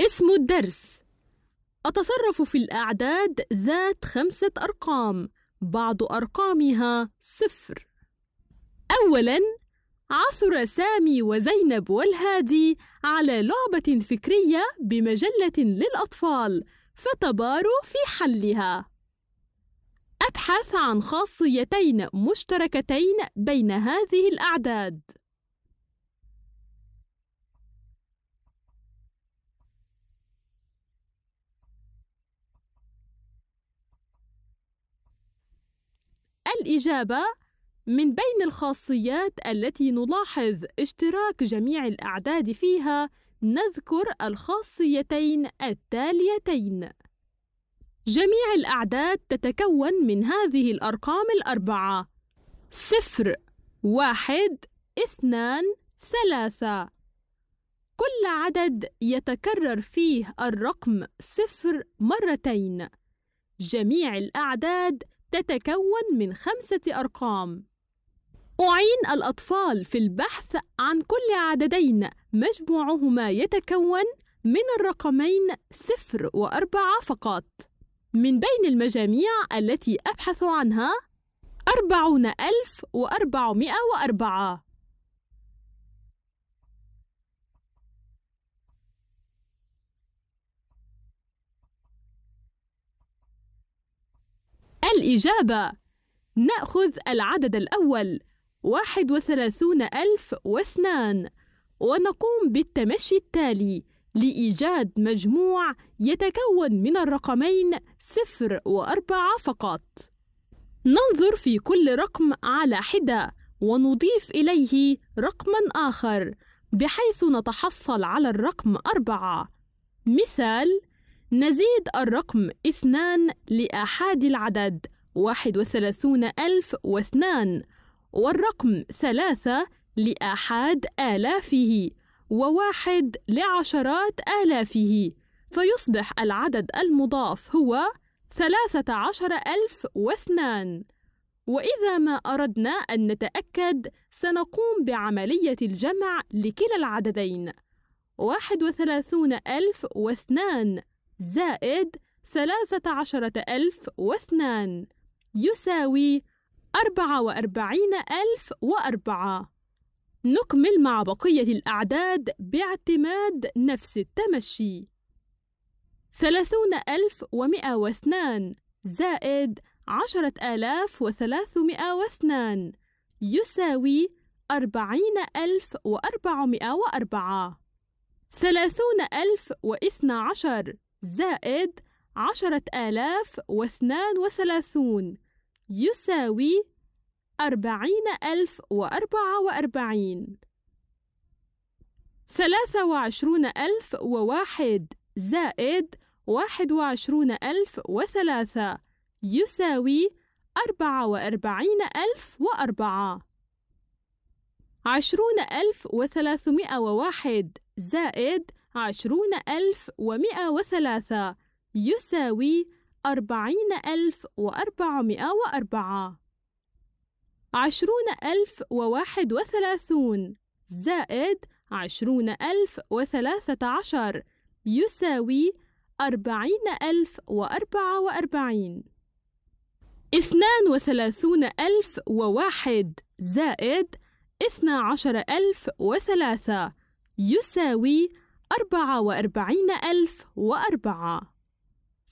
اسم الدرس أتصرف في الأعداد ذات خمسة أرقام بعض أرقامها صفر أولاً عثر سامي وزينب والهادي على لعبة فكرية بمجلة للأطفال فتباروا في حلها أبحث عن خاصيتين مشتركتين بين هذه الأعداد الإجابة من بين الخاصيات التي نلاحظ اشتراك جميع الأعداد فيها نذكر الخاصيتين التاليتين جميع الأعداد تتكون من هذه الأرقام الأربعة صفر واحد اثنان ثلاثة كل عدد يتكرر فيه الرقم صفر مرتين جميع الأعداد تتكون من خمسة أرقام أعين الأطفال في البحث عن كل عددين مجموعهما يتكون من الرقمين صفر وأربعة فقط من بين المجاميع التي أبحث عنها أربعون ألف وأربعمائة وأربعة الإجابة نأخذ العدد الأول واحد وثلاثون ألف واثنان ونقوم بالتمشي التالي لإيجاد مجموع يتكون من الرقمين صفر وأربعة فقط ننظر في كل رقم على حدة ونضيف إليه رقمًا آخر بحيث نتحصل على الرقم أربعة مثال نزيد الرقم اثنان لآحاد العدد واحد وثلاثون ألف واثنان والرقم ثلاثة لآحاد آلافه وواحد لعشرات آلافه فيصبح العدد المضاف هو ثلاثة عشر ألف واثنان وإذا ما أردنا أن نتأكد سنقوم بعملية الجمع لكلا العددين واحد وثلاثون ألف واثنان زائد ثلاثة عشرة ألف واثنان يساوي أربعة وأربعين ألف وأربعة نكمل مع بقية الأعداد باعتماد نفس التمشي ثلاثون ألف ومئة واثنان زائد عشرة آلاف وثلاثمائة واثنان يساوي أربعين ألف وأربعمائة وأربعة ثلاثون ألف واثنى عشر زائد عشرة آلاف واثنان وثلاثون يساوي أربعين ألف وأربعة وأربعين ثلاثة وعشرون ألف وواحد زائد واحد وعشرون ألف وثلاثة يساوي أربعة وأربعين ألف وأربعة عشرون ألف وثلاثمائة وواحد زائد عشرون ألف ومئة وثلاثة يساوي أربعين ألف وأربعمائة وأربعة عشرون ألف وواحد وثلاثون زائد عشرون ألف وثلاثة عشر يساوي أربعين ألف وأربعة وأربعين اثنان وثلاثون ألف وواحد زائد اثنا عشر ألف وثلاثة يساوي أربعة وأربعين ألف وأربعة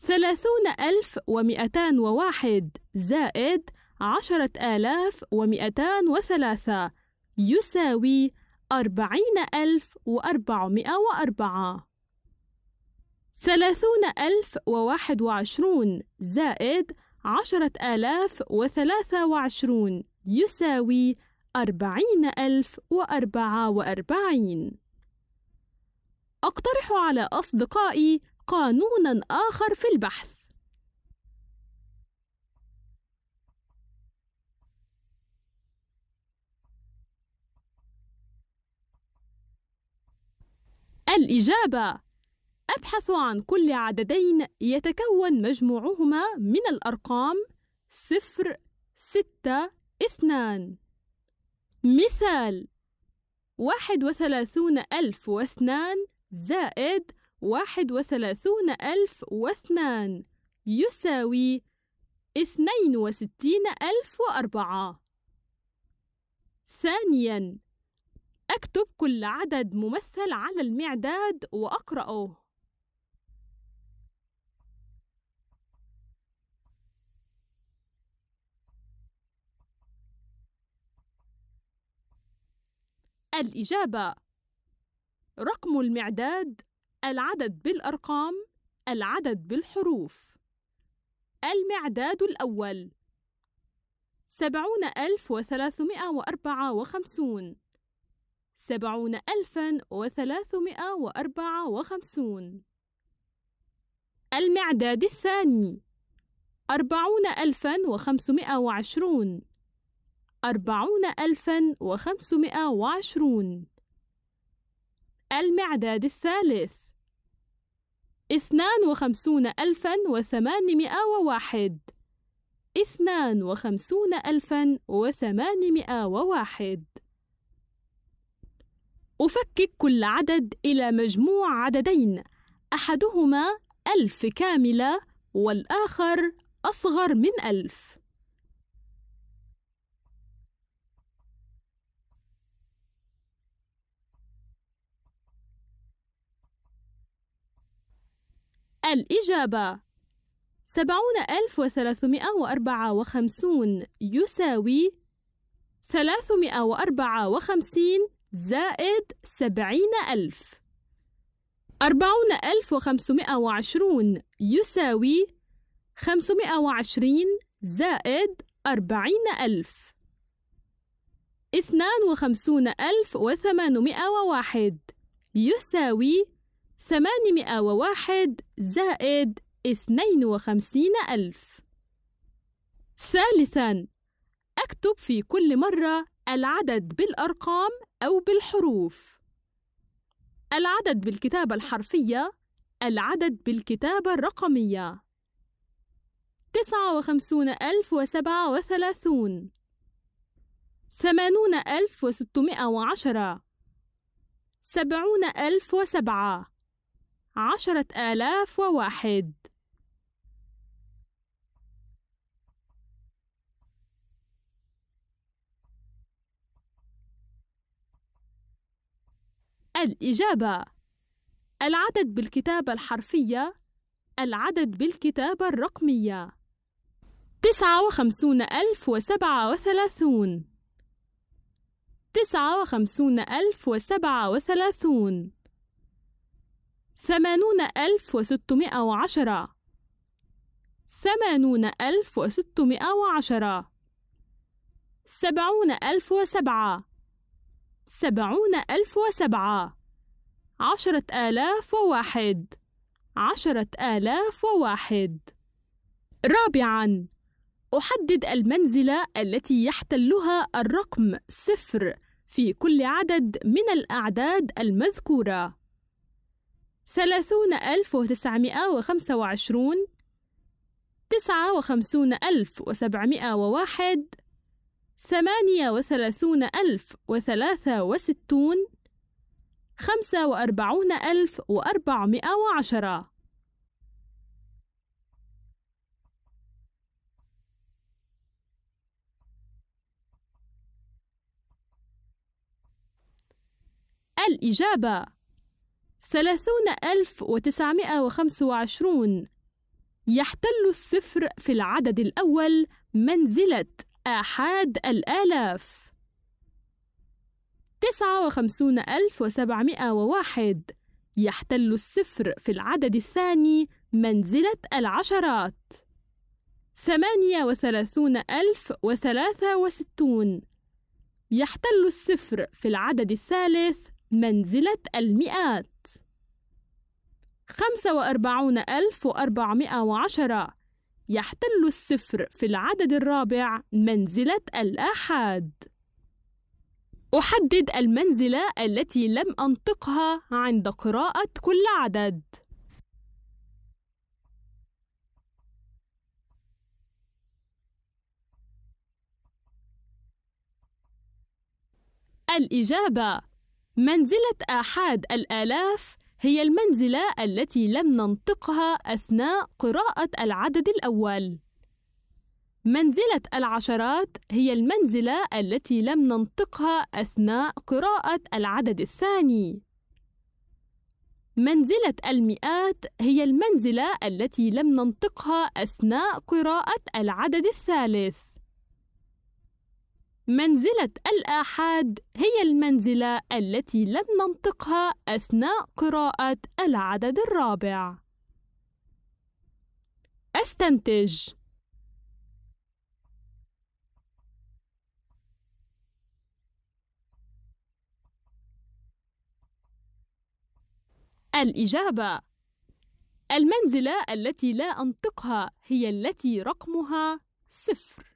ثلاثون ألف ومئتان وواحد زائد عشرة آلاف ومئتان وثلاثة يساوي أربعين ألف وأربعمائة وأربعة ثلاثون ألف وواحد وعشرون زائد عشرة آلاف وثلاثة وعشرون يساوي أربعين ألف وأربعة وأربعين أقترح على أصدقائي قانونا آخر في البحث الإجابة أبحث عن كل عددين يتكون مجموعهما من الأرقام صفر ستة اثنان مثال واحد وثلاثون ألف واثنان زائد واحد وثلاثون ألف واثنان يساوي اثنين وستين ألف وأربعة ثانياً أكتب كل عدد ممثل على المعداد وأقرأه الإجابة رقم المعداد العدد بالأرقام العدد بالحروف المعداد الأول سبعون ألف وثلاثمائة وأربعة وخمسون سبعون ألفا وثلاثمائة وأربعة وخمسون المعداد الثاني أربعون ألفا وخمسمائة وعشرون أربعون ألفا وخمسمائة وعشرون المعداد الثالث اثنان وخمسون ألفا وثمانمائة وواحد اثنان وخمسون ألفا وثمانمائة وواحد أفكك كل عدد إلى مجموع عددين أحدهما ألف كاملة والآخر أصغر من ألف الإجابة سبعون ألف وثلاثمائة وأربعة وخمسون يساوي ثلاثمائة وأربعة وخمسين زائد سبعين ألف أربعون ألف وخمسمائة وعشرون يساوي خمسمائة وعشرين زائد أربعين ألف اثنان وخمسون ألف وثمانمائة وواحد يساوي ثمانمائة وواحد زائد اثنين وخمسين ألف ثالثاً أكتب في كل مرة العدد بالأرقام أو بالحروف العدد بالكتابة الحرفية العدد بالكتابة الرقمية تسعة وخمسون ألف وسبعة وثلاثون ثمانون ألف وستمائة وعشرة سبعون ألف وسبعة عشرة آلاف وواحد الإجابة العدد بالكتابة الحرفية العدد بالكتابة الرقمية تسعة وخمسون ألف وسبعة وثلاثون تسعة وخمسون ألف وسبعة وثلاثون ثمانون ألف وستمائة وعشرة ثمانون ألف وستمائة وعشرة سبعون ألف وسبعة سبعون ألف وسبعة عشرة آلاف وواحد عشرة آلاف وواحد رابعاً أحدد المنزلة التي يحتلها الرقم صفر في كل عدد من الأعداد المذكورة ثلاثون ألف وتسعمائة وخمسة وعشرون تسعة وخمسون ألف وسبعمائة وواحد ثمانية وثلاثون ألف وثلاثة وستون خمسة وأربعون ألف وأربعمائة وعشرة الإجابة ثلاثون ألف وتسعمائة وخمس وعشرون يحتل الصفر في العدد الأول منزلة آحاد الآلاف تسعة وخمسون ألف وسبعمائة وواحد يحتل الصفر في العدد الثاني منزلة العشرات ثمانية وثلاثون ألف وثلاثة وستون يحتل الصفر في العدد الثالث منزلة المئات خمسة وأربعون ألف وأربعمائة وعشرة يحتل الصفر في العدد الرابع منزلة الآحاد أحدد المنزلة التي لم أنطقها عند قراءة كل عدد الإجابة منزلة آحاد الآلاف هي المنزلة التي لم ننطقها أثناء قراءة العدد الأول. منزلة العشرات هي المنزلة التي لم ننطقها أثناء قراءة العدد الثاني. منزلة المئات هي المنزلة التي لم ننطقها أثناء قراءة العدد الثالث. منزلة الآحاد هي المنزلة التي لم ننطقها أثناء قراءة العدد الرابع. أستنتج الإجابة المنزلة التي لا أنطقها هي التي رقمها صفر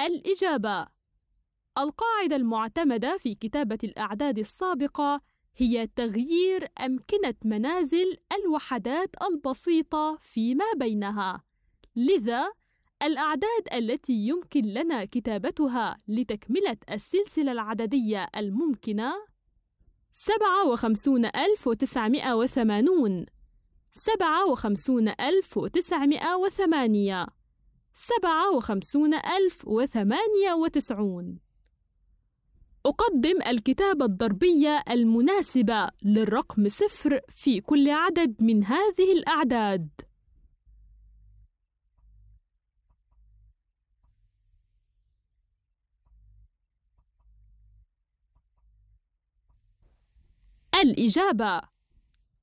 الإجابة القاعدة المعتمدة في كتابة الأعداد السابقة هي تغيير أمكنة منازل الوحدات البسيطة فيما بينها لذا الأعداد التي يمكن لنا كتابتها لتكملة السلسلة العددية الممكنة 57980 57908 سبعة وخمسون ألف وثمانية وتسعون أقدم الكتابة الضربية المناسبة للرقم صفر في كل عدد من هذه الأعداد الإجابة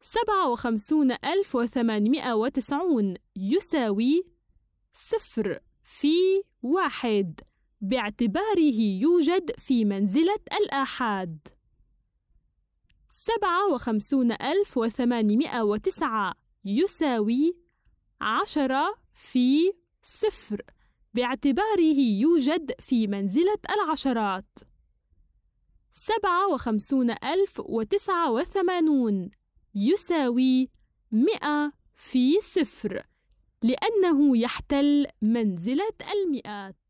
سبعة وخمسون ألف وثمانمائة وتسعون يساوي صفر في واحد باعتباره يوجد في منزلة الآحاد سبعة وخمسون ألف وثمانمائة وتسعة يساوي عشرة في صفر باعتباره يوجد في منزلة العشرات سبعة وخمسون ألف وتسعة وثمانون يساوي مئة في صفر لأنه يحتل منزلة المئات